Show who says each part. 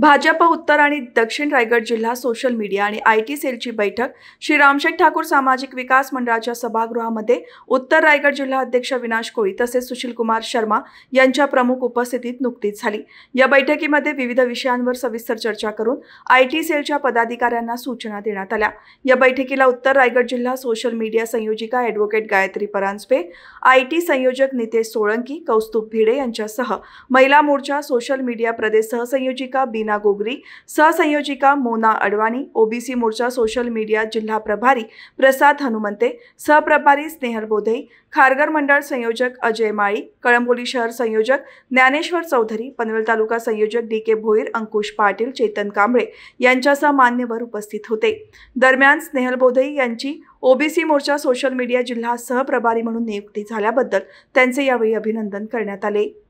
Speaker 1: भाजप उत्तर आणि दक्षिण रायगड जिल्हा सोशल मीडिया आणि आय टी सेलची बैठक श्री रामशेठ ठाकूर सामाजिक विकास मंडळाच्या सभागृहामध्ये उत्तर रायगड जिल्हा अध्यक्ष विनाश कोळी तसेच सुशीलकुमार शर्मा यांच्या प्रमुख उपस्थितीत नुकतीच झाली या बैठकीमध्ये विविध विषयांवर सविस्तर चर्चा करून आय टी सेलच्या पदाधिकाऱ्यांना सूचना देण्यात आल्या या बैठकीला उत्तर रायगड जिल्हा सोशल मीडिया संयोजिका ॲडव्होकेट गायत्री परांजपे आय संयोजक नितेश सोळंकी कौस्तुभ भिडे यांच्यासह महिला मोर्चा सोशल मीडिया प्रदेश सहसंयोजिका बिन रीना गोगरी सहसंयोजिका मोना अडवाणी ओबीसी मोर्चा सोशल मीडिया जिल्हा प्रभारी प्रसाद हनुमंते सहप्रभारी स्नेहल बोधई खारगर मंडळ संयोजक अजय माळी कळंबोली शहर संयोजक ज्ञानेश्वर चौधरी पनवेल तालुका संयोजक डी के भोईर अंकुश पाटील चेतन कांबळे यांच्यासह मान्यवर उपस्थित होते दरम्यान स्नेहल बोधई यांची ओबीसी मोर्चा सोशल मीडिया जिल्हा सहप्रभारी म्हणून नियुक्ती झाल्याबद्दल त्यांचे यावेळी अभिनंदन करण्यात आले